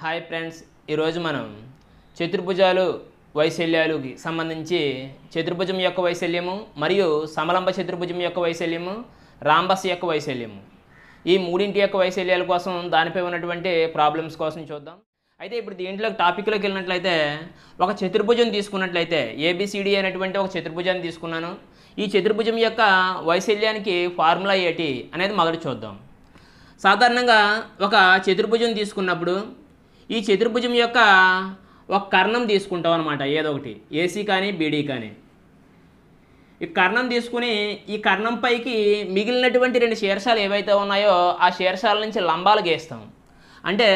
hi friends ఈరోజు మనం చతుర్భుజాలు వైశల్యాలుకి సంబంధించి చతుర్భుజం యొక్క వైశల్యము మరియు సమలంబ చతుర్భుజం యొక్క వైశల్యము రాంబస్ యొక్క వైశల్యము ఈ మూడింటి యొక్క వైశల్యాల కోసం దానిపై ఉన్నటువంటి ప్రాబ్లమ్స్ కోసం చూద్దాం అయితే ఇప్పుడు దీంట్లో టాపిక్లోకి వెళ్ళినట్లయితే ఒక చతుర్భుజం తీసుకున్నట్లయితే ఏబిసిడి అనేటువంటి ఒక చతుర్భుజాన్ని తీసుకున్నాను ఈ చతుర్భుజం యొక్క వైశల్యానికి ఫార్ములా ఏటి అనేది మొదటి చూద్దాం సాధారణంగా ఒక చతుర్భుజం తీసుకున్నప్పుడు ఈ చతుర్భుజం యొక్క ఒక కర్ణం తీసుకుంటాం అనమాట ఏదో ఒకటి ఏసీ కానీ బీడీ కానీ ఈ కర్ణం తీసుకుని ఈ కర్ణం పైకి మిగిలినటువంటి రెండు శీర్షాలు ఏవైతే ఉన్నాయో ఆ శీర్షాల నుంచి లంబాలు గీస్తాం అంటే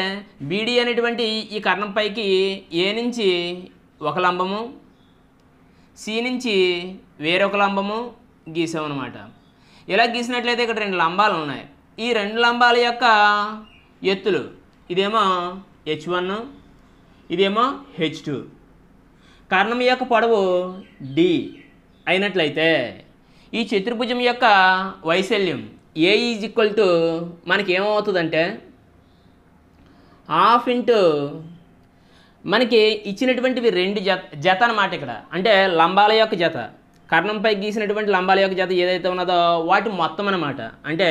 బీడీ అనేటువంటి ఈ కర్ణంపైకి ఏ నుంచి ఒక లంబము సి నుంచి వేరొక లంబము గీసామన్నమాట ఇలా గీసినట్లయితే ఇక్కడ రెండు లంబాలు ఉన్నాయి ఈ రెండు లంబాల యొక్క ఎత్తులు ఇదేమో హెచ్ వన్ ఇదేమో హెచ్ టూ కర్ణం యొక్క పొడవు డి అయినట్లయితే ఈ చతుర్భుజం యొక్క వైశల్యం ఏ ఈజ్ ఈక్వల్ టు మనకి ఏమవుతుందంటే హాఫ్ ఇంటూ మనకి ఇచ్చినటువంటివి రెండు జత జత అనమాట ఇక్కడ అంటే లంబాల యొక్క జత కర్ణంపై గీసినటువంటి లంబాల యొక్క జత ఏదైతే ఉన్నదో వాటి మొత్తం అనమాట అంటే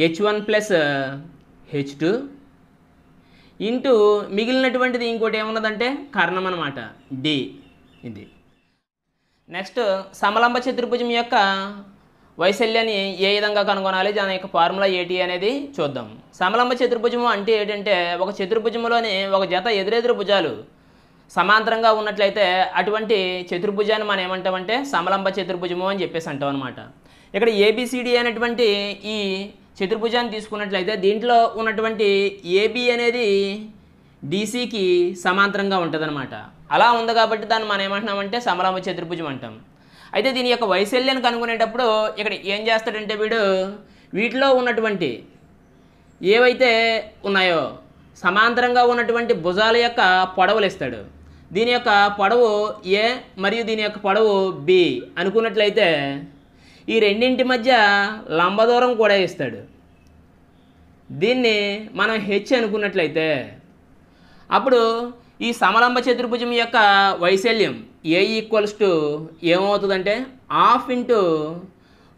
H one plus H two into మిగిలినటువంటిది ఇంకోటి ఏమున్నదంటే కర్ణం అనమాట డి ఇది నెక్స్ట్ సమలంబ చతుర్భుజం యొక్క వైశల్యాన్ని ఏ విధంగా కనుగొనాలి దాని యొక్క ఫార్ములా ఏటి అనేది చూద్దాం సమలంబ చతుర్భుజము అంటే ఏంటంటే ఒక చతుర్భుజములోని ఒక జత ఎదురెదురు భుజాలు సమాంతరంగా ఉన్నట్లయితే అటువంటి చతుర్భుజాన్ని మనం ఏమంటామంటే సమలంబ చతుర్భుజము అని చెప్పేసి అంటాం అనమాట ఇక్కడ ఏబిసిడి అనేటువంటి ఈ చతుర్భుజాన్ని తీసుకున్నట్లయితే దీంట్లో ఉన్నటువంటి ఏబి అనేది డీసీకి సమాంతరంగా ఉంటుందన్నమాట అలా ఉంది కాబట్టి దాన్ని మనం ఏమంటున్నామంటే సమలంబ చతుర్భుజం అంటాం అయితే దీని యొక్క వైశల్యాన్ని కనుగొనేటప్పుడు ఇక్కడ ఏం చేస్తాడంటే వీడు వీటిలో ఉన్నటువంటి ఏవైతే ఉన్నాయో సమాంతరంగా ఉన్నటువంటి భుజాల యొక్క పొడవులు ఇస్తాడు దీని యొక్క పొడవు ఏ మరియు దీని యొక్క పొడవు బి అనుకున్నట్లయితే ఈ రెండింటి మధ్య లంబ దూరం కూడా ఇస్తాడు దీన్ని మనం హెచ్ అనుకున్నట్లయితే అప్పుడు ఈ సమలంబ చతుర్భుజం యొక్క వైశల్యం ఏ ఈక్వల్స్ టు ఏమవుతుందంటే హాఫ్ ఇంటూ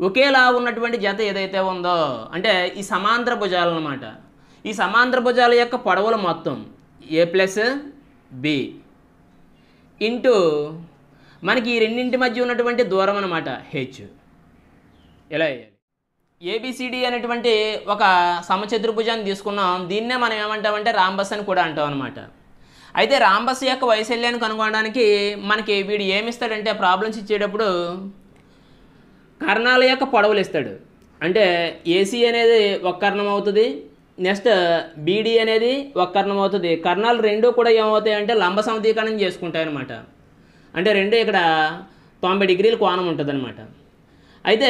ఒకేలా ఉన్నటువంటి జత ఏదైతే ఉందో అంటే ఈ సమాంతర భుజాలు అనమాట ఈ సమాంతర భుజాల యొక్క పొడవుల మొత్తం ఏ ప్లస్ బి ఇంటూ మనకి ఈ రెండింటి మధ్య ఉన్నటువంటి దూరం అనమాట హెచ్ ఇలా ఏబిసిడి అనేటువంటి ఒక సమచతుర్భుజాన్ని తీసుకున్నాం దీన్నే మనం ఏమంటామంటే రాంబస్ అని కూడా అంటాం అనమాట అయితే రాంబస్ యొక్క వైశల్యాన్ని కనుగొనడానికి మనకి వీడు ఏమిస్తాడంటే ప్రాబ్లమ్స్ ఇచ్చేటప్పుడు కర్ణాల యొక్క పొడవులు ఇస్తాడు అంటే ఏసీ అనేది ఒక కర్ణం అవుతుంది నెక్స్ట్ బీడీ అనేది ఒక కర్ణం అవుతుంది కర్ణాలు రెండు కూడా ఏమవుతాయి అంటే లంబ సమతీకరణం చేసుకుంటాయి అనమాట అంటే రెండు ఇక్కడ తొంభై డిగ్రీల కోణం ఉంటుంది అనమాట అయితే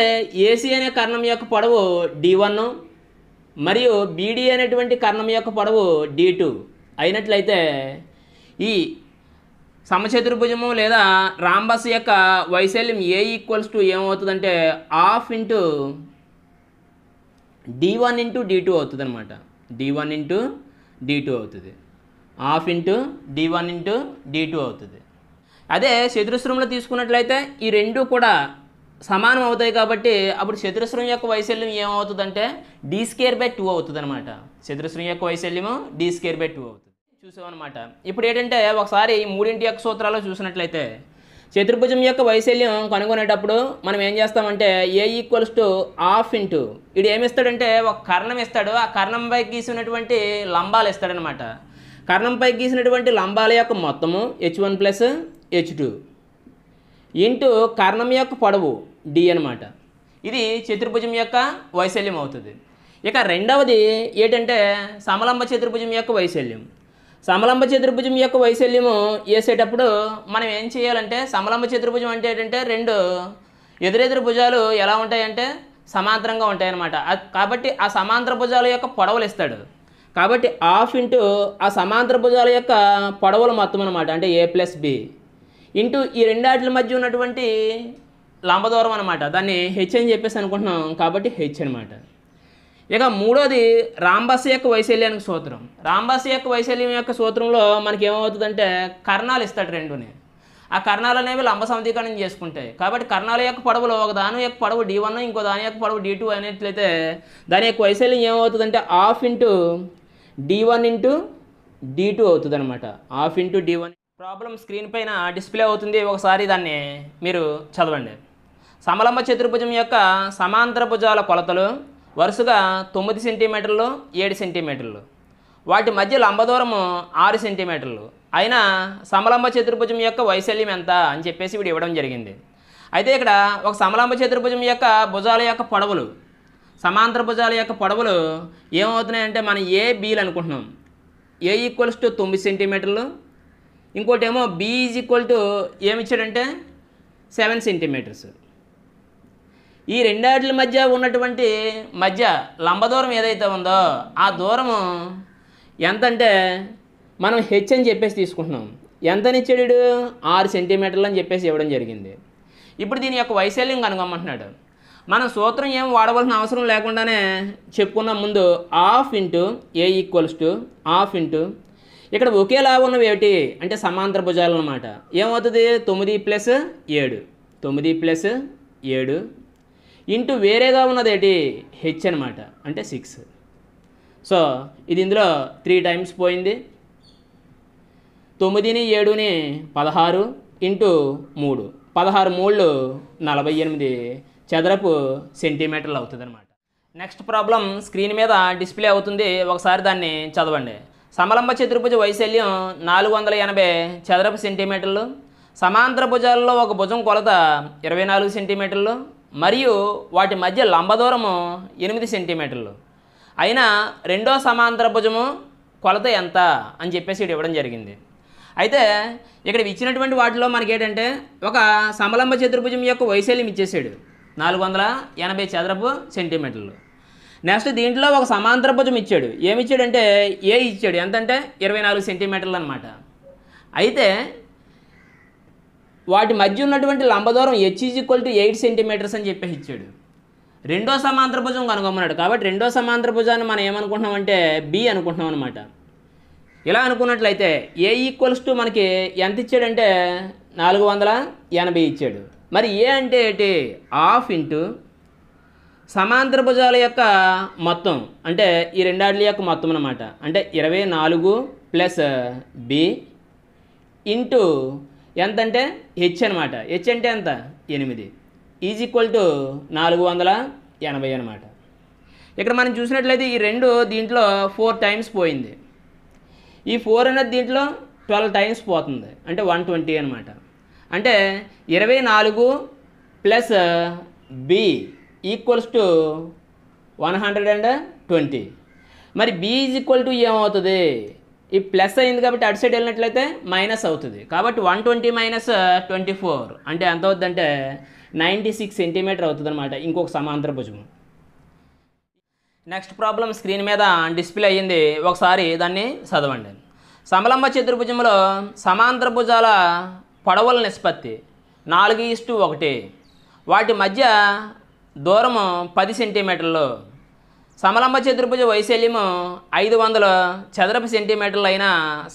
ఏసీ అనే కర్ణం యొక్క పొడవు డి వన్ మరియు బీడీ అనేటువంటి కర్ణం యొక్క పొడవు డి టూ అయినట్లయితే ఈ సమచతుర్భుజము లేదా రాంబస్ యొక్క వైశాల్యం ఏ ఈక్వల్స్ టు ఏమవుతుందంటే half into D one into D two అవుతుంది అనమాట D one into D two అవుతుంది half into D one into D two అవుతుంది అదే చతురస్రంలో తీసుకున్నట్లయితే ఈ రెండు కూడా సమానం అవుతాయి కాబట్టి అప్పుడు చతురస్రం యొక్క వైశల్యం ఏమవుతుందంటే డీ స్కేర్ బై టూ అవుతుంది అనమాట చతురస్రం యొక్క వైశల్యము డీ స్కేర్ బై టూ అవుతుంది చూసామన్నమాట ఇప్పుడు ఏంటంటే ఒకసారి మూడింటి యొక్క సూత్రాలు చూసినట్లయితే చతుర్భుజం యొక్క వైశల్యం కనుగొనేటప్పుడు మనం ఏం చేస్తామంటే A equals to half into ఇడు ఏమిస్తాడంటే ఒక కర్ణం ఇస్తాడు ఆ కర్ణంపై గీసినటువంటి లంబాలు ఇస్తాడనమాట కర్ణంపై గీసినటువంటి లంబాల యొక్క మొత్తము H one plus H two into కర్ణం యొక్క పొడవు డి అనమాట ఇది చతుర్భుజం యొక్క వైశల్యం అవుతుంది ఇక రెండవది ఏంటంటే సమలంబ చతుర్భుజం యొక్క వైశల్యం సమలంబ చతుర్భుజం యొక్క వైశల్యము వేసేటప్పుడు మనం ఏం చేయాలంటే సమలంబ చతుర్భుజం అంటే ఏంటంటే రెండు ఎదురెదురు భుజాలు ఎలా ఉంటాయంటే సమాంతరంగా ఉంటాయన్నమాట కాబట్టి ఆ సమాంతర భుజాల యొక్క పొడవలు ఇస్తాడు కాబట్టి హాఫ్ ఇంటూ ఆ సమాంతర భుజాల యొక్క పొడవలు మొత్తం అనమాట అంటే ఏ ప్లస్ బి ఇంటూ ఈ రెండాటిల మధ్య ఉన్నటువంటి లంబదూరం అనమాట దాన్ని హెచ్ అని చెప్పేసి అనుకుంటున్నాం కాబట్టి హెచ్ అనమాట ఇక మూడోది రాంబాసి యొక్క వైశల్యానికి సూత్రం రాంబాసి యొక్క వైశల్యం యొక్క సూత్రంలో మనకి ఏమవుతుందంటే కర్ణాలు ఇస్తాడు రెండుని ఆ కర్ణాలు అనేవి లంబ సమధీకరణం చేసుకుంటాయి కాబట్టి కర్ణాల యొక్క పడవలో ఒక దాని యొక్క పడవు డి వన్ ఇంకో దాని యొక్క పడవు డి టూ అనేట్లయితే దాని యొక్క వైశల్యం ఏమవుతుందంటే half into D one into D two అవుతుంది అనమాట half into D one problem screen పైన డిస్ప్లే అవుతుంది ఒకసారి దాన్ని మీరు చదవండి సమలంబ చతుర్భుజం యొక్క సమాంతర భుజాల కొలతలు వరుసగా తొమ్మిది సెంటీమీటర్లు ఏడు సెంటీమీటర్లు వాటి మధ్య లంబదూరము ఆరు సెంటీమీటర్లు అయినా సమలంబ చతుర్భుజం యొక్క వైశల్యం ఎంత అని చెప్పేసి వీడు ఇవ్వడం జరిగింది అయితే ఇక్కడ ఒక సమలంబ చతుర్భుజం యొక్క భుజాల యొక్క పొడవులు సమాంతర భుజాల యొక్క పొడవులు ఏమవుతున్నాయంటే మనం ఏ బీలు అనుకుంటున్నాం ఏ ఈక్వల్స్ టు తొమ్మిది సెంటీమీటర్లు ఇంకోటి ఏమో బీ ఈజ్ ఈక్వల్ టు ఏమి ఇచ్చాడంటే సెవెన్ సెంటీమీటర్స్ ఈ రెండాటిల మధ్య ఉన్నటువంటి మధ్య లంబదూరం ఏదైతే ఉందో ఆ దూరము ఎంతంటే మనం హెచ్ అని చెప్పేసి తీసుకుంటున్నాం ఎంతనిచ్చాడు ఆరు సెంటీమీటర్లు అని చెప్పేసి ఇవ్వడం జరిగింది ఇప్పుడు దీని యొక్క వైశాల్యం కనుగొమ్మంటున్నాడు మనం సూత్రం ఏం వాడవలసిన అవసరం లేకుండానే చెప్పుకున్న ముందు half into A equals to half into ఇక్కడ ఒకేలా ఉన్నవి ఏమిటి అంటే సమాంతర భుజాలు ఏమవుతుంది తొమ్మిది ప్లస్ ఏడు తొమ్మిది ప్లస్ ఏడు ఇంటూ వేరేగా ఉన్నదేటి హెచ్ అనమాట అంటే సిక్స్ సో ఇది ఇందులో త్రీ టైమ్స్ పోయింది తొమ్మిదిని ఏడుని పదహారు ఇంటూ మూడు పదహారు మూళ్ళు నలభై ఎనిమిది చదరపు సెంటీమీటర్లు అవుతుంది అనమాట నెక్స్ట్ ప్రాబ్లం స్క్రీన్ మీద డిస్ప్లే అవుతుంది ఒకసారి దాన్ని చదవండి సమలంబ చతుర్భుజ వైశల్యం నాలుగు వందల ఎనభై చదరపు సెంటీమీటర్లు సమాంతర భుజాల్లో ఒక భుజం కొలత ఇరవై నాలుగు సెంటీమీటర్లు మరియు వాటి మధ్య లంబదూరము ఎనిమిది సెంటీమీటర్లు అయినా రెండో సమాంతర భుజము కొలత ఎంత అని చెప్పేసి ఇటు ఇవ్వడం జరిగింది అయితే ఇక్కడ ఇచ్చినటువంటి వాటిలో మనకి ఏంటంటే ఒక సమలంబ చతుర్భుజం యొక్క వైశాల్యం ఇచ్చేసాడు నాలుగు వందల ఎనభై చదరపు సెంటీమీటర్లు నెక్స్ట్ దీంట్లో ఒక సమాంతర భుజం ఇచ్చాడు ఏమిచ్చాడంటే ఏ ఇచ్చాడు ఎంతంటే ఇరవై నాలుగు సెంటీమీటర్లు అనమాట అయితే వాటి మధ్య ఉన్నటువంటి లంబదూరం H is equal to eight centimetres అని చెప్పేసి ఇచ్చాడు రెండో సమాంతర భుజం కనుగొమ్మన్నాడు కాబట్టి రెండో సమాంతర భుజాన్ని మనం ఏమనుకుంటున్నామంటే బి అనుకుంటున్నాం అనమాట ఇలా అనుకున్నట్లయితే ఏ ఈక్వల్స్ టు మనకి ఎంత ఇచ్చాడంటే నాలుగు వందల ఎనభై ఇచ్చాడు మరి ఏ అంటే ఏంటి హాఫ్ ఇంటూ సమాంతర భుజాల యొక్క మొత్తం అంటే ఈ రెండాళ్ళ యొక్క మొత్తం అనమాట అంటే ఇరవై నాలుగు ప్లస్ బి ఇంటూ ఎంత అంటే హెచ్ అనమాట హెచ్ అంటే ఎంత ఎనిమిది ఈజ్ ఈక్వల్ టు నాలుగు వందల ఎనభై అనమాట ఇక్కడ మనం చూసినట్లయితే ఈ రెండు దీంట్లో ఫోర్ టైమ్స్ పోయింది ఈ ఫోర్ అనేది దీంట్లో ట్వెల్వ్ టైమ్స్ పోతుంది అంటే వన్ ట్వంటీ అనమాట అంటే ఇరవై నాలుగు plus B equals to one hundred and twenty మరి బి ఈజ్ ఈక్వల్ టు ఏమవుతుంది ఈ ప్లస్ అయింది కాబట్టి అటు సైడ్ వెళ్ళినట్లయితే మైనస్ అవుతుంది కాబట్టి one twenty minus twenty four అంటే ఎంత అవుతుందంటే నైంటీ సిక్స్ సెంటీమీటర్ అవుతుంది అనమాట ఇంకొక సమాంతర భుజం నెక్స్ట్ ప్రాబ్లం స్క్రీన్ మీద డిస్ప్లే అయ్యింది ఒకసారి దాన్ని చదవండి సమలంబ చతుర్భుజంలో సమాంతర భుజాల పొడవుల నిష్పత్తి నాలుగు ఇస్టు ఒకటి వాటి మధ్య దూరము పది సెంటీమీటర్లు సమలంబ చతుర్భుజ వైశల్యము ఐదు వందల చదరపు సెంటీమీటర్లు అయిన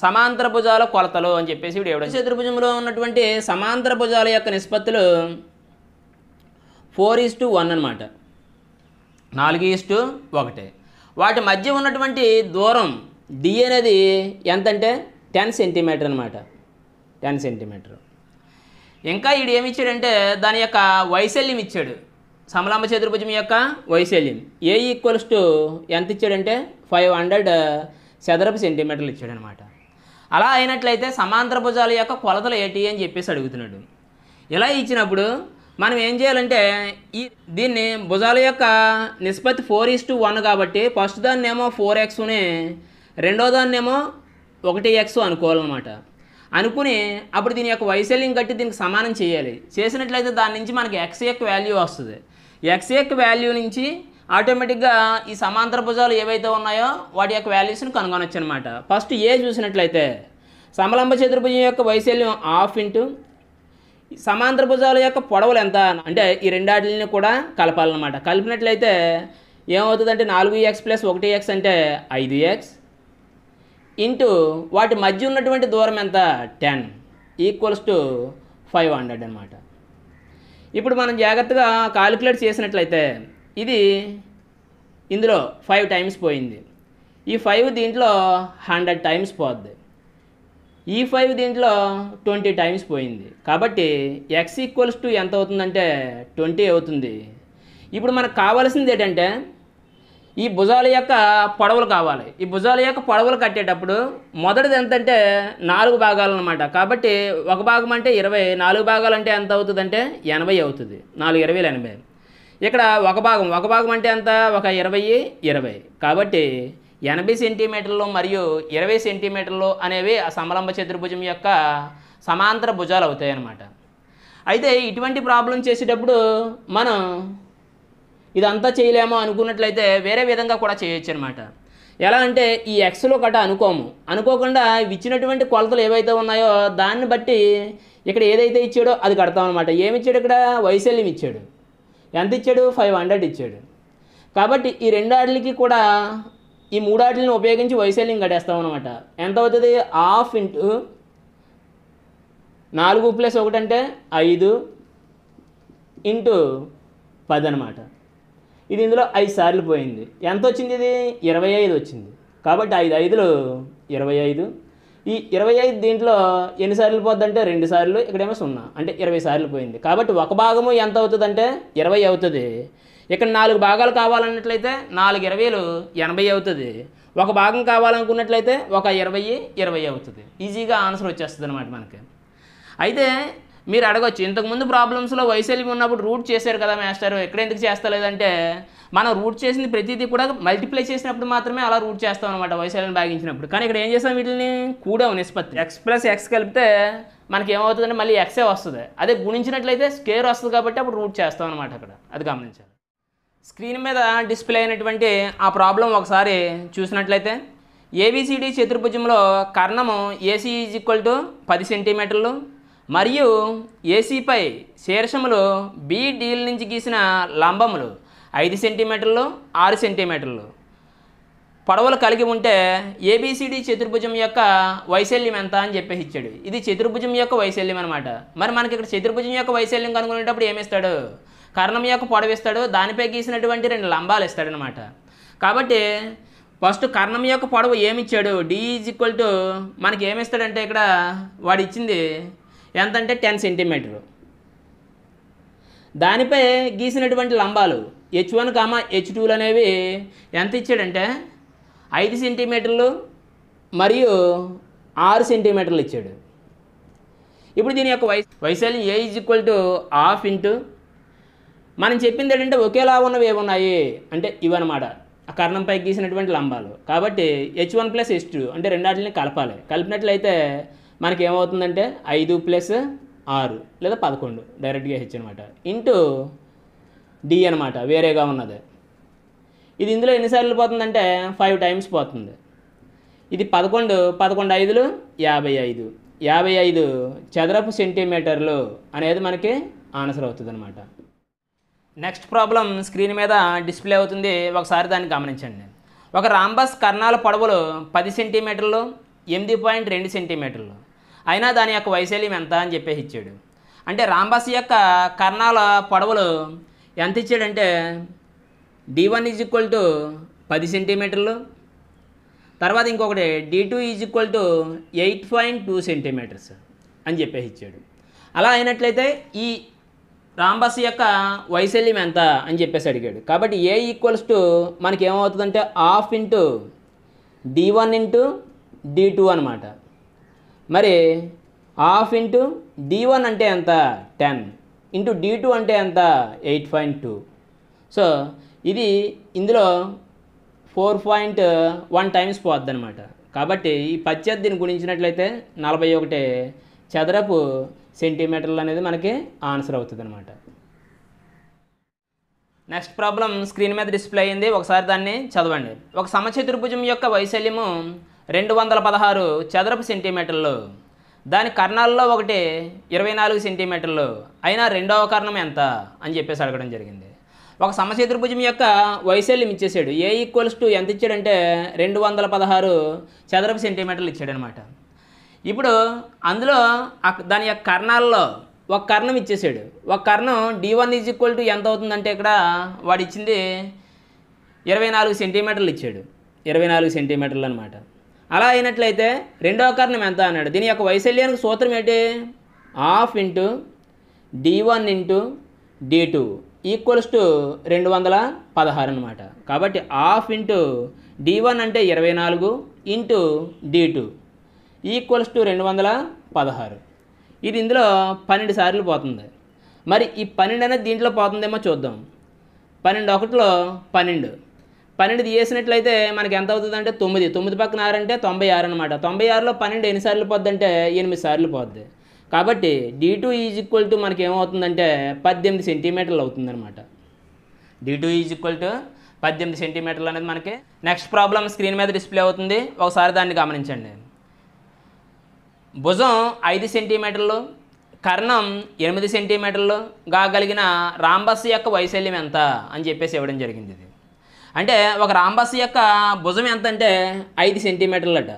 సమాంతర భుజాల కొలతలు అని చెప్పేసి ఇప్పుడు ఎవడ చతుర్భుజంలో ఉన్నటువంటి సమాంతర భుజాల యొక్క నిష్పత్తులు ఫోర్ ఈస్ టు వన్ అనమాట నాలుగు ఈస్ టు ఒకటి వాటి మధ్య ఉన్నటువంటి దూరం డి అనేది ఎంతంటే టెన్ సెంటీమీటర్ అనమాట టెన్ సెంటీమీటర్ ఇంకా ఈడు ఏమి ఇచ్చాడంటే దాని యొక్క వైశల్యం ఇచ్చాడు సమలాంబ చతుర్భుజం యొక్క వైశల్యం ఏ ఈక్వల్స్ టు ఎంత ఇచ్చాడంటే ఫైవ్ హండ్రెడ్ uh, చదరపు సెంటీమీటర్లు ఇచ్చాడనమాట అలా అయినట్లయితే సమాంతర భుజాల యొక్క కొలతలు ఏటి అని చెప్పేసి అడుగుతున్నాడు ఇలా ఇచ్చినప్పుడు మనం ఏం చేయాలంటే ఈ దీన్ని భుజాల యొక్క నిష్పత్తి ఫోర్ ఈస్ టు వన్ కాబట్టి ఫస్ట్ దాన్ని ఏమో ఫోర్ ఎక్స్ని రెండో దాన్ని ఏమో ఒకటి ఎక్స్ అనుకోవాలన్నమాట అనుకుని అప్పుడు దీని యొక్క వైశాల్యం కట్టి దీనికి సమానం చేయాలి చేసినట్లయితే దాని నుంచి మనకి ఎక్స్ యొక్క వాల్యూ వస్తుంది ఎక్స్ యొక్క వాల్యూ నుంచి ఆటోమేటిక్గా ఈ సమాంతర భుజాలు ఏవైతే ఉన్నాయో వాటి యొక్క వాల్యూస్ని కనుగొనొచ్చు అనమాట ఫస్ట్ ఏ చూసినట్లయితే సమలంబ చతుర్భుజం యొక్క వైశాల్యం హాఫ్ ఇంటూ సమాంతర భుజాల యొక్క పొడవులు ఎంత అంటే ఈ రెండాటిని కూడా కలపాలన్నమాట కలిపినట్లయితే ఏమవుతుందంటే నాలుగు ఎక్స్ ప్లస్ ఒకటి ఎక్స్ అంటే ఐదు ఎక్స్ ఇంటూ వాటి మధ్య ఉన్నటువంటి దూరం ఎంత ten equals to five hundred అనమాట ఇప్పుడు మనం జాగ్రత్తగా కాలిక్యులేట్ చేసినట్లయితే ఇది ఇందులో ఫైవ్ టైమ్స్ పోయింది ఈ ఫైవ్ దీంట్లో హండ్రెడ్ టైమ్స్ పోద్ది ఈ ఫైవ్ దీంట్లో ట్వంటీ టైమ్స్ పోయింది కాబట్టి ఎక్స్ ఈక్వల్స్ టు ఎంత అవుతుందంటే ట్వంటీ అవుతుంది ఇప్పుడు మనకు కావాల్సింది ఏంటంటే ఈ భుజాల యొక్క పొడవులు కావాలి ఈ భుజాల యొక్క పొడవులు కట్టేటప్పుడు మొదటిది ఎంతంటే నాలుగు భాగాలు అనమాట కాబట్టి ఒక భాగం అంటే ఇరవై నాలుగు భాగాలు అంటే ఎంత అవుతుందంటే ఎనభై అవుతుంది నాలుగు ఇరవైలు ఎనభై ఇక్కడ ఒక భాగం ఒక భాగం అంటే ఎంత ఒక ఇరవై ఇరవై కాబట్టి ఎనభై సెంటీమీటర్లు మరియు ఇరవై సెంటీమీటర్లు అనేవి ఆ సమలంబ చతుర్భుజం యొక్క సమాంతర భుజాలు అవుతాయి అన్నమాట అయితే ఇటువంటి ప్రాబ్లం చేసేటప్పుడు మనం ఇదంతా చేయలేమో అనుకున్నట్లయితే వేరే విధంగా కూడా చేయొచ్చు అనమాట ఎలా అంటే ఈ ఎక్స్లో కట్ట అనుకోము అనుకోకుండా ఇచ్చినటువంటి కొలతలు ఏవైతే ఉన్నాయో దాన్ని బట్టి ఇక్కడ ఏదైతే ఇచ్చాడో అది కడతాం అనమాట ఏమి ఇచ్చాడు ఇక్కడ వైశల్యం ఇచ్చాడు ఎంత ఇచ్చాడు ఫైవ్ హండ్రెడ్ ఇచ్చాడు కాబట్టి ఈ రెండు ఆటలకి కూడా ఈ మూడు ఆటలను ఉపయోగించి వైశల్యం కట్టేస్తాం అనమాట ఎంత అవుతుంది హాఫ్ ఇంటూ నాలుగు ప్లస్ ఒకటి అంటే ఐదు ఇంటూ పది అనమాట ఇది ఇందులో ఐదు సార్లు పోయింది ఎంత వచ్చింది ఇది ఇరవై ఐదు వచ్చింది కాబట్టి ఐదు ఐదులు ఇరవై ఐదు ఈ ఇరవై ఐదు దీంట్లో ఎన్నిసార్లు పోద్దంటే రెండు సార్లు ఇక్కడేమో సున్నా అంటే ఇరవై సార్లు పోయింది కాబట్టి ఒక భాగము ఎంత అవుతుందంటే ఇరవై అవుతుంది ఇక్కడ నాలుగు భాగాలు కావాలన్నట్లయితే నాలుగు ఇరవైలు ఎనభై అవుతుంది ఒక భాగం కావాలనుకున్నట్లయితే ఒక ఇరవై ఇరవై అవుతుంది ఈజీగా ఆన్సర్ వచ్చేస్తుంది అనమాట మనకి అయితే మీరు అడగచ్చు ఇంతకుముందు ప్రాబ్లమ్స్లో వైశాల్యం ఉన్నప్పుడు రూట్ చేశారు కదా మాస్టర్ ఎక్కడ ఎందుకు చేస్తలేదంటే మనం రూట్ చేసిన ప్రతిదీ కూడా మల్టిప్లై చేసినప్పుడు మాత్రమే అలా రూట్ చేస్తాం అనమాట వైశాల్యం భాగించినప్పుడు కానీ ఇక్కడ ఏం చేస్తాం వీటిని కూడా నిష్పత్తి ఎక్స్ ప్లస్ ఎక్స్ కలిపితే మనకి ఏమవుతుందంటే మళ్ళీ ఎక్సే వస్తుంది అదే గుణించినట్లయితే స్కేర్ వస్తుంది కాబట్టి అప్పుడు రూట్ చేస్తాం అనమాట అక్కడ అది గమనించాలి స్క్రీన్ మీద డిస్ప్లే అయినటువంటి ఆ ప్రాబ్లం ఒకసారి చూసినట్లయితే ఏబిసిడి చతుర్భుజంలో కర్ణము ఏసీ ఈజ్ ఈక్వల్ టు పది సెంటీమీటర్లు మరియు ఏసీపై శీర్షములు బి డీల్ నుంచి గీసిన లంబములు ఐదు సెంటీమీటర్లు ఆరు సెంటీమీటర్లు పొడవలు కలిగి ఉంటే ఏబిసిడి చతుర్భుజం యొక్క వైశల్యం ఎంత అని చెప్పేసి ఇచ్చాడు ఇది చతుర్భుజం యొక్క వైశల్యం అనమాట మరి మనకి ఇక్కడ చతుర్భుజం యొక్క వైశల్యం కనుగొనేటప్పుడు ఏమిస్తాడు కర్ణం యొక్క పొడవు ఇస్తాడు దానిపై గీసినటువంటి రెండు లంబాలు ఇస్తాడనమాట కాబట్టి ఫస్ట్ కర్ణం యొక్క పొడవు ఏమిచ్చాడు డి ఈజ్ ఈక్వల్ టు మనకి ఏమిస్తాడంటే ఇక్కడ వాడు ఇచ్చింది ఎంత అంటే టెన్ సెంటీమీటరు దానిపై గీసినటువంటి లంబాలు హెచ్ వన్ కామా హెచ్ టూలు అనేవి ఎంత ఇచ్చాడంటే ఐదు సెంటీమీటర్లు మరియు ఆరు సెంటీమీటర్లు ఇచ్చాడు ఇప్పుడు దీని యొక్క వై వైశాల్యం A is equal to half into మనం చెప్పింది ఏంటంటే ఒకేలా ఉన్నవి ఏమున్నాయి అంటే ఇవన్నమాట ఆ కర్ణంపై గీసినటువంటి లంబాలు కాబట్టి H one plus H two అంటే రెండాటిని కలపాలి కలిపినట్లయితే మనకి ఏమవుతుందంటే ఐదు ప్లస్ ఆరు లేదా పదకొండు డైరెక్ట్గా హెచ్ అనమాట ఇంటూ డి అనమాట వేరేగా ఉన్నది ఇది ఇందులో ఎన్నిసార్లు పోతుందంటే ఫైవ్ టైమ్స్ పోతుంది ఇది పదకొండు పదకొండు ఐదులు యాభై ఐదు యాభై ఐదు చదరపు సెంటీమీటర్లు అనేది మనకి ఆన్సర్ అవుతుంది అనమాట నెక్స్ట్ ప్రాబ్లం స్క్రీన్ మీద డిస్ప్లే అవుతుంది ఒకసారి దాన్ని గమనించండి ఒక రాంబస్ కర్ణాల పొడవులు పది సెంటీమీటర్లు ఎనిమిది పాయింట్ రెండు సెంటీమీటర్లు అయినా దాని యొక్క వైశాల్యం ఎంత అని చెప్పేసి ఇచ్చాడు అంటే రాంబస్ యొక్క కర్ణాల పొడవులు ఎంత ఇచ్చాడంటే D one is equal to పది సెంటీమీటర్లు తర్వాత ఇంకొకటి D two is equal to eight point two centimetres అని చెప్పేసి ఇచ్చాడు అలా అయినట్లయితే ఈ రాంబస్ యొక్క వైశల్యం ఎంత అని చెప్పేసి అడిగాడు కాబట్టి ఏ ఈక్వల్స్ టు మనకి ఏమవుతుందంటే half into D one into D two అనమాట మరి హాఫ్ ఇంటూ డి వన్ అంటే ఎంత టెన్ ఇంటూ డి టూ అంటే ఎంత ఎయిట్ పాయింట్ టూ సో ఇది ఇందులో ఫోర్ పాయింట్ వన్ టైమ్స్ పోద్ది అనమాట కాబట్టి ఈ పచ్చేది దీన్ని గుణించినట్లయితే నలభై ఒకటి చదరపు సెంటీమీటర్లు అనేది మనకి ఆన్సర్ అవుతుంది అనమాట నెక్స్ట్ ప్రాబ్లం స్క్రీన్ మీద డిస్ప్లే అయింది ఒకసారి దాన్ని చదవండి ఒక సమచతుర్భుజం యొక్క వైశల్యము రెండు వందల పదహారు చదరపు సెంటీమీటర్లు దాని కర్ణాల్లో ఒకటి ఇరవై నాలుగు సెంటీమీటర్లు అయినా రెండవ కర్ణం ఎంత అని చెప్పేసి అడగడం జరిగింది ఒక సమచతుర్భుజం యొక్క వైశాల్యం ఇచ్చేసాడు ఏ ఈక్వల్స్ టు ఎంత ఇచ్చాడంటే రెండు వందల పదహారు చదరపు సెంటీమీటర్లు ఇచ్చాడనమాట ఇప్పుడు అందులో దాని యొక్క కర్ణాల్లో ఒక కర్ణం ఇచ్చేసాడు ఒక కర్ణం D one is equal to ఎంత అవుతుందంటే ఇక్కడ వాడు ఇచ్చింది ఇరవై నాలుగు సెంటీమీటర్లు ఇచ్చాడు ఇరవై నాలుగు సెంటీమీటర్లు అనమాట అలా అయినట్లయితే రెండో కర్ణం ఎంత అన్నాడు దీని యొక్క వైశల్యానికి సూత్రం ఏంటి half into D one into D two equals to రెండు వందల పదహారు అనమాట కాబట్టి హాఫ్ ఇంటూ డి వన్ అంటే ఇరవై నాలుగు into D two equals to రెండు వందల పదహారు ఇది ఇందులో పన్నెండు సార్లు పోతుంది మరి ఈ పన్నెండు అనేది దీంట్లో పోతుందేమో చూద్దాం పన్నెండు ఒకటిలో పన్నెండు పన్నెండు వేసినట్లయితే మనకి ఎంత అవుతుందంటే తొమ్మిది తొమ్మిది పక్కన ఆరు అంటే తొంభై ఆరు అనమాట తొంభై ఆరులో పన్నెండు ఎన్నిసార్లు పోద్ది అంటే ఎనిమిది సార్లు పోద్ది కాబట్టి D two is equal to మనకి ఏమవుతుందంటే పద్దెనిమిది సెంటీమీటర్లు అవుతుందన్నమాట D two is equal to పద్దెనిమిది సెంటీమీటర్లు అనేది మనకి నెక్స్ట్ ప్రాబ్లం స్క్రీన్ మీద డిస్ప్లే అవుతుంది ఒకసారి దాన్ని గమనించండి భుజం ఐదు సెంటీమీటర్లు కర్ణం ఎనిమిది సెంటీమీటర్లు కాగలిగిన రాంబస్ యొక్క వైశల్యం ఎంత అని చెప్పేసి ఇవ్వడం జరిగింది ఇది అంటే ఒక రాంబస్ యొక్క భుజం ఎంత అంటే ఐదు సెంటీమీటర్లట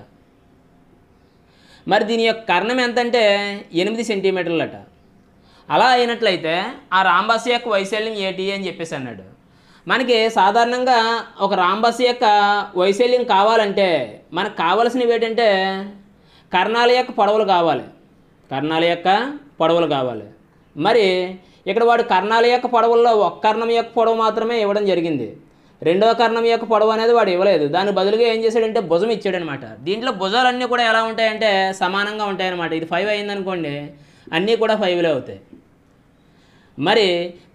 మరి దీని యొక్క కర్ణం ఎంతంటే ఎనిమిది సెంటీమీటర్లట అలా అయినట్లయితే ఆ రాంబస్ యొక్క వైశాల్యం ఏటి అని చెప్పేసి అన్నాడు మనకి సాధారణంగా ఒక రాంబస్ యొక్క వైశాల్యం కావాలంటే మనకు కావలసినవి ఏంటంటే కర్ణాల యొక్క పొడవులు కావాలి కర్ణాల యొక్క పొడవులు కావాలి మరి ఇక్కడ వాడు కర్ణాల యొక్క పొడవుల్లో ఒక కర్ణం యొక్క పొడవు మాత్రమే ఇవ్వడం జరిగింది రెండవ కర్ణం యొక్క పొడవు అనేది వాడు ఇవ్వలేదు దాని బదులుగా ఏం చేశాడంటే భుజం ఇచ్చాడనమాట దీంట్లో భుజాలన్నీ కూడా ఎలా ఉంటాయంటే సమానంగా ఉంటాయన్నమాట ఇది ఫైవ్ అయిందనుకోండి అన్నీ కూడా ఫైవ్లే అవుతాయి మరి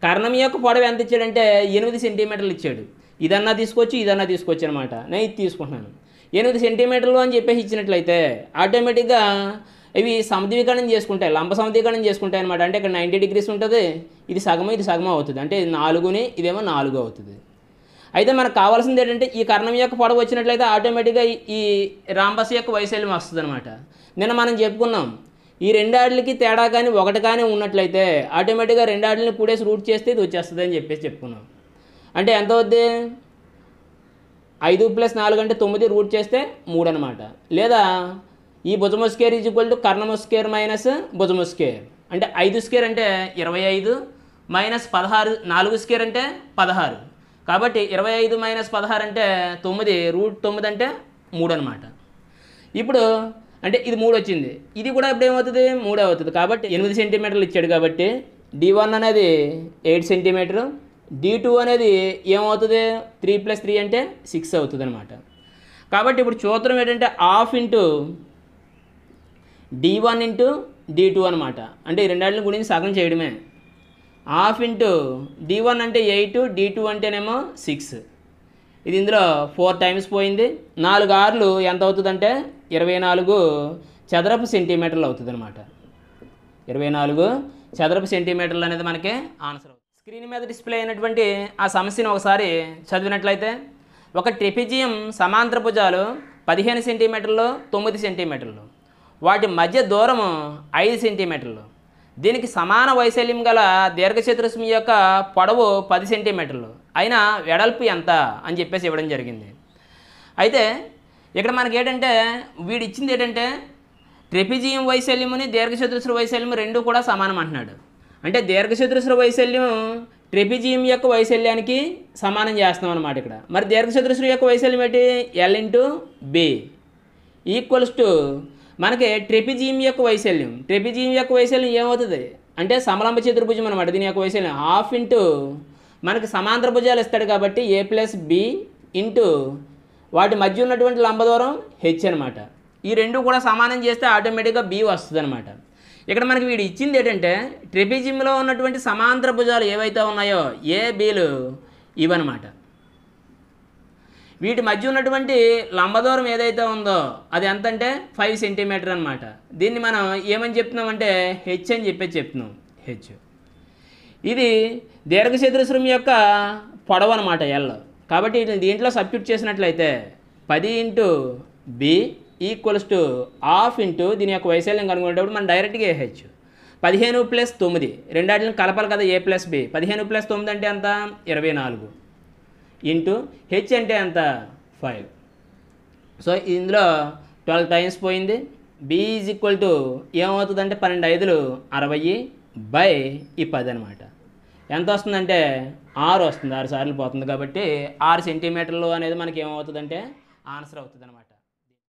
కర్ణం యొక్క పొడవు ఎంత ఇచ్చాడంటే ఎనిమిది సెంటీమీటర్లు ఇచ్చాడు ఇదన్నా తీసుకొచ్చి ఇదన్నా తీసుకొచ్చు అనమాట నేను ఇది తీసుకుంటున్నాను ఎనిమిది సెంటీమీటర్లు అని చెప్పేసి ఇచ్చినట్లయితే ఆటోమేటిక్గా ఇవి సమధీకరణం చేసుకుంటాయి లంబ సమధీకరణం చేసుకుంటాయి అనమాట అంటే ఇక్కడ నైంటీ డిగ్రీస్ ఉంటుంది ఇది సగం ఇది సగం అవుతుంది అంటే ఇది నాలుగుని ఇదేమో నాలుగు అవుతుంది అయితే మనకు కావాల్సింది ఏంటంటే ఈ కర్ణం యొక్క పొడవు వచ్చినట్లయితే ఆటోమేటిక్గా ఈ రాంబస్ యొక్క వైశాల్యం వస్తుంది అనమాట నిన్న మనం చెప్పుకున్నాం ఈ రెండు ఆటలకి తేడా కానీ ఒకటి కానీ ఉన్నట్లయితే ఆటోమేటిక్గా రెండు ఆటలని కూడేసి రూట్ చేస్తే ఇది వచ్చేస్తుంది అని చెప్పేసి చెప్పుకున్నాం అంటే ఎంత అవుద్ది ఐదు ప్లస్ నాలుగు అంటే తొమ్మిది రూట్ చేస్తే మూడు అనమాట లేదా ఈ భుజము స్కేర్ ఈజ్ ఈక్వల్ టు కర్ణము స్కేర్ మైనస్ భుజము స్కేర్ అంటే ఐదు స్కేర్ అంటే ఇరవై ఐదు మైనస్ పదహారు నాలుగు స్కేర్ అంటే పదహారు కాబట్టి ఇరవై ఐదు మైనస్ పదహారు అంటే తొమ్మిది రూట్ తొమ్మిది అంటే మూడు అనమాట ఇప్పుడు అంటే ఇది మూడు వచ్చింది ఇది కూడా ఇప్పుడు ఏమవుతుంది మూడు అవుతుంది కాబట్టి ఎనిమిది సెంటీమీటర్లు ఇచ్చాడు కాబట్టి డి వన్ అనేది ఎయిట్ సెంటీమీటర్ డి టూ అనేది ఏమవుతుంది త్రీ ప్లస్ త్రీ అంటే సిక్స్ అవుతుంది అనమాట కాబట్టి ఇప్పుడు చూద్దాం ఏంటంటే half into D one into D two అనమాట అంటే ఈ రెండాటిని గురించి సగం చేయడమే హాఫ్ ఇంటూ డి వన్ అంటే ఎయిట్ డి టూ అంటేనేమో సిక్స్ ఇది ఇందులో ఫోర్ టైమ్స్ పోయింది నాలుగు ఆర్లు ఎంత అవుతుందంటే ఇరవై నాలుగు చదరపు సెంటీమీటర్లు అవుతుంది అనమాట ఇరవై నాలుగు చదరపు సెంటీమీటర్లు అనేది మనకి ఆన్సర్ అవుతుంది స్క్రీన్ మీద డిస్ప్లే అయినటువంటి ఆ సమస్యను ఒకసారి చదివినట్లయితే ఒక ట్రిపిజియం సమాంతర భుజాలు పదిహేను సెంటీమీటర్లు తొమ్మిది సెంటీమీటర్లు వాటి మధ్య దూరము ఐదు సెంటీమీటర్లు దీనికి సమాన వైశాల్యం గల దీర్ఘచతురస్మి యొక్క పొడవు పది సెంటీమీటర్లు అయినా వెడల్పు ఎంత అని చెప్పేసి ఇవ్వడం జరిగింది అయితే ఇక్కడ మనకి ఏంటంటే వీడు ఇచ్చింది ఏంటంటే ట్రెపిజియం వైశల్యముని దీర్ఘచతురస్ర వైశాల్యము రెండు కూడా సమానం అంటున్నాడు అంటే దీర్ఘచతురస్ర వైశాల్యం ట్రెపిజియం యొక్క వైశల్యానికి సమానం చేస్తాం అనమాట ఇక్కడ మరి దీర్ఘచతురస్ర యొక్క వైశల్యం ఏంటి L into B equals to మనకి ట్రెపిజీమ్ యొక్క వైశల్యం ట్రెపిజీమ్ యొక్క వైశల్యం ఏమవుతుంది అంటే సమలంబ చతుర్భుజం అనమాట దీని యొక్క వైశల్యం హాఫ్ ఇంటూ మనకి సమాంతర భుజాలు ఇస్తాడు కాబట్టి ఏ ప్లస్ బి ఇంటూ వాటి మధ్య ఉన్నటువంటి లంబదూరం హెచ్ అనమాట ఈ రెండు కూడా సమానం చేస్తే ఆటోమేటిక్గా బి వస్తుంది అనమాట ఇక్కడ మనకి వీడు ఇచ్చింది ఏంటంటే ట్రిపిజిమ్లో ఉన్నటువంటి సమాంతర భుజాలు ఏవైతే ఉన్నాయో ఏ బీలు ఇవన్నమాట వీటి మధ్య ఉన్నటువంటి లంబదూరం ఏదైతే ఉందో అది ఎంత అంటే ఫైవ్ సెంటీమీటర్ అనమాట దీన్ని మనం ఏమని చెప్తున్నామంటే హెచ్ అని చెప్పి చెప్తున్నాం హెచ్ ఇది దీర్ఘచతురస్రం యొక్క పొడవు అనమాట ఎల్ కాబట్టి వీటిని దీంట్లో సబ్క్యూట్ చేసినట్లయితే పది into B equals to half into దీని యొక్క వైశాల్యం కనుగొనేటప్పుడు మనం డైరెక్ట్గా హెచ్ పదిహేను ప్లస్ తొమ్మిది రెండాటిని కలపాలి కదా ఏ ప్లస్ బి పదిహేను ప్లస్ తొమ్మిది అంటే అంత ఇరవై నాలుగు ఇంటూ హెచ్ అంటే ఎంత ఫైవ్ సో ఇందులో ట్వెల్వ్ టైమ్స్ పోయింది బి ఈజ్ ఈక్వల్ టు ఏమవుతుందంటే పన్నెండు ఐదులు అరవై బై ఈ పది అనమాట ఎంత వస్తుందంటే ఆరు వస్తుంది ఆరు సార్లు పోతుంది కాబట్టి ఆరు సెంటీమీటర్లు అనేది మనకి ఏమవుతుందంటే ఆన్సర్ అవుతుంది